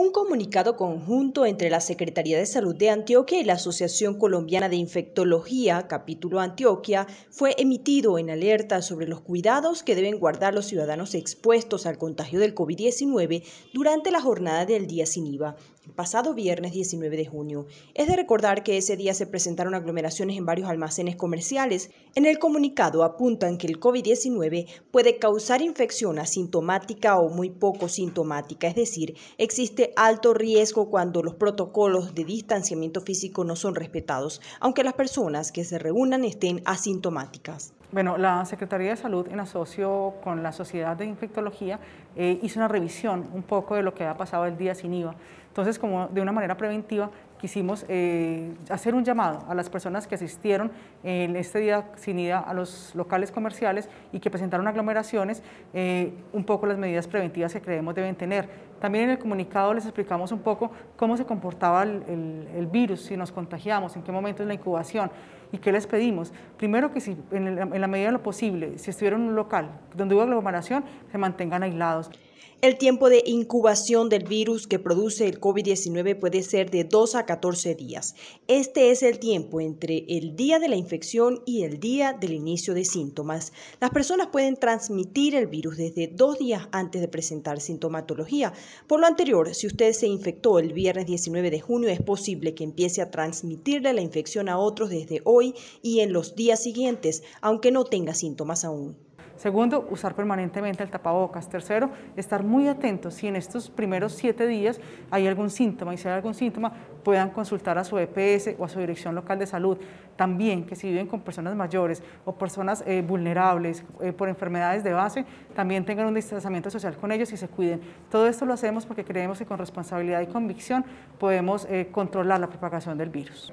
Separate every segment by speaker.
Speaker 1: Un comunicado conjunto entre la Secretaría de Salud de Antioquia y la Asociación Colombiana de Infectología, capítulo Antioquia, fue emitido en alerta sobre los cuidados que deben guardar los ciudadanos expuestos al contagio del COVID-19 durante la jornada del día sin IVA, pasado viernes 19 de junio. Es de recordar que ese día se presentaron aglomeraciones en varios almacenes comerciales. En el comunicado apuntan que el COVID-19 puede causar infección asintomática o muy poco sintomática, es decir, existe alto riesgo cuando los protocolos de distanciamiento físico no son respetados, aunque las personas que se reúnan estén asintomáticas. Bueno, la Secretaría de Salud,
Speaker 2: en asocio con la Sociedad de Infectología, eh, hizo una revisión un poco de lo que ha pasado el día sin IVA. Entonces, como de una manera preventiva, quisimos eh, hacer un llamado a las personas que asistieron en este día sin ida a los locales comerciales y que presentaron aglomeraciones, eh, un poco las medidas preventivas que creemos deben tener. También en el comunicado les explicamos un poco cómo se comportaba el, virus, si nos contagiamos, en qué momento es la incubación y qué les pedimos. Primero que si en, en la medida de lo posible, si estuvieron
Speaker 1: en un local donde hubo aglomeración, se mantengan aislados. El tiempo de incubación del virus que produce el COVID-19 puede ser de 2 a 14 días. Este es el tiempo entre el día de la infección y el día del inicio de síntomas. Las personas pueden transmitir el virus desde dos días antes de presentar sintomatología. Por lo anterior, si usted se infectó el viernes 19 de junio, es posible que empiece a transmitirle la infección a otros desde hoy y en los días siguientes, aunque no tenga síntomas aún. Segundo, usar permanentemente el tapabocas. Tercero, estar muy atentos si en estos primeros
Speaker 2: siete días hay algún síntoma y si hay algún síntoma puedan consultar a su EPS o a su dirección local de salud. También que si viven con personas mayores o personas eh, vulnerables eh, por enfermedades de base, también tengan un distanciamiento social con ellos y se cuiden. Todo esto lo hacemos porque creemos que con responsabilidad y convicción podemos eh, controlar la propagación del virus.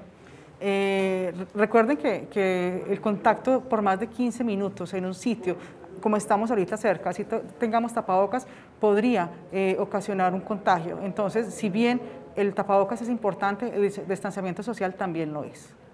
Speaker 2: Eh, recuerden que, el contacto por más de 15 minutos en un sitio, como estamos ahorita cerca, si tengamos tapabocas, podría eh, ocasionar un contagio. Entonces, si bien el tapabocas es importante, el distanciamiento social también lo es.